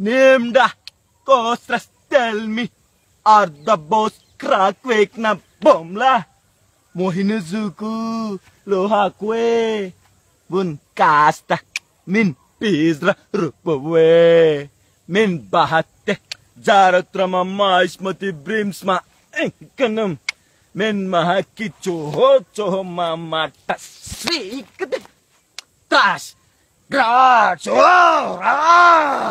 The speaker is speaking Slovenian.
Nimda kostra stelmi arda bos krakvek na bomla. Mohine zuku lohakwe bun kasta min pizra rupawe. Min bahate zaratrama maishmati brimsma enkanam. Min mahaki choho choho mamata svikde. Tash! Grats! Oh! Ah!